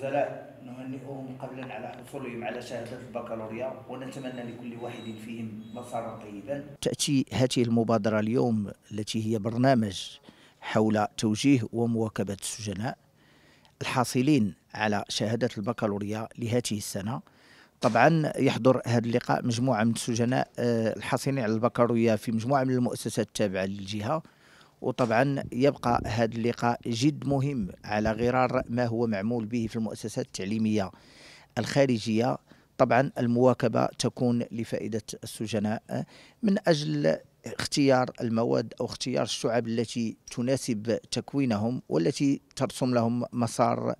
الزملاء نهنئهم قبلا على حصولهم على شهادة البكالوريا ونتمنى لكل واحد فيهم مسارا طيبا تأتي هذه المبادرة اليوم التي هي برنامج حول توجيه ومواكبة السجناء الحاصلين على شهادة البكالوريا لهذه السنة طبعا يحضر هذا اللقاء مجموعة من السجناء آه، الحاصلين على البكالوريا في مجموعة من المؤسسات التابعة للجهة وطبعا يبقى هذا اللقاء جد مهم على غرار ما هو معمول به في المؤسسات التعليمية الخارجية طبعا المواكبة تكون لفائدة السجناء من أجل اختيار المواد أو اختيار الشعب التي تناسب تكوينهم والتي ترسم لهم مسار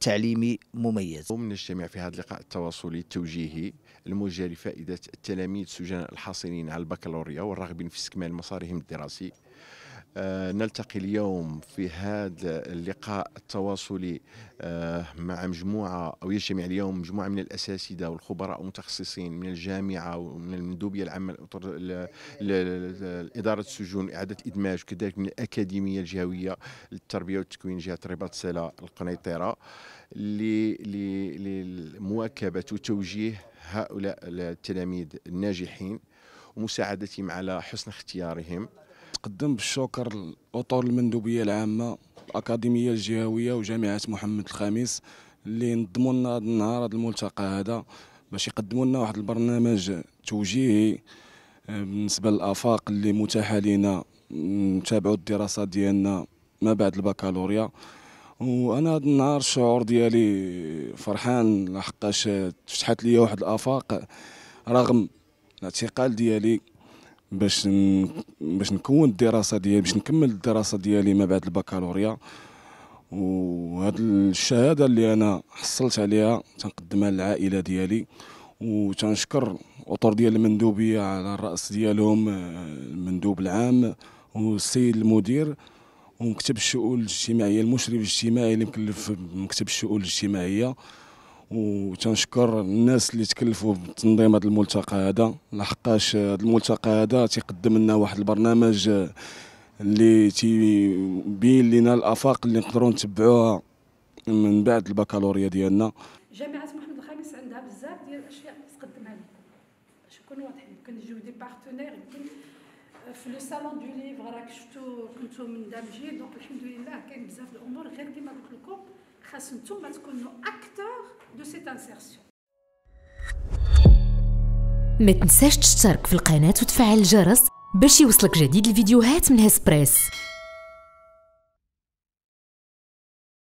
تعليمي مميز ومن نجتمع في هذا اللقاء التواصلي التوجيهي الموجه لفائده التلاميذ سجناء الحاصلين على البكالوريا والراغبين في استكمال مسارهم الدراسي آه، نلتقي اليوم في هذا اللقاء التواصلي آه، مع مجموعة أو يجتمع اليوم مجموعة من الأساتذة والخبراء المتخصصين من الجامعة ومن المندوبية العامة لإدارة السجون إعادة الإدماج وكذلك من الأكاديمية الجهوية للتربية والتكوين جهة رباط سلا القنيطرة لمواكبة وتوجيه هؤلاء التلاميذ الناجحين ومساعدتهم على حسن اختيارهم تقدم بالشكر لأطر المندوبية العامة الأكاديمية الجهوية وجامعة محمد الخامس اللي نظموا لنا هذا النهار هذا الملتقى هذا باش يقدموا لنا واحد البرنامج توجيهي آه، بالنسبة للآفاق اللي متاحة لنا نتابعوا الدراسة ديالنا ما بعد البكالوريا وانا هذا النهار الشعور ديالي فرحان لحقاش فتحت لي واحد الافاق رغم الاعتقال ديالي باش ن... باش نكون الدراسه ديالي باش نكمل الدراسه ديالي ما بعد البكالوريا وهذه الشهاده اللي انا حصلت عليها تنقدمها للعائله ديالي وتنشكر الاطر ديال المندوبيه على الراس ديالهم آه، المندوب العام والسيد المدير ومكتب الشؤون الاجتماعيه المشرف الاجتماعي اللي مكلف بمكتب الشؤون الاجتماعيه وتنشكر الناس اللي تكلفوا بتنظيم هذا الملتقى هذا لحقاش هذا الملتقى هذا تيقدم لنا واحد البرنامج اللي تيبين لنا الافاق اللي نقدروا نتبعوها من بعد البكالوريا ديالنا جامعه محمد الخامس عندها بزاف ديال الاشياء اللي تقدمها لكم باش نكون واضحين يمكن نجيو دي بارتنير يمكن آه، في لو سالون دو ليفغ راك شفتو كنتو مندمجين دونك الحمد لله كاين بزاف الامور غير كما قلت لكم خاص نتوما تكونوا اكثر دو سيت انسيرسيون ما تنساش تشترك في القناه وتفعل الجرس باش يوصلك جديد الفيديوهات من هسبريس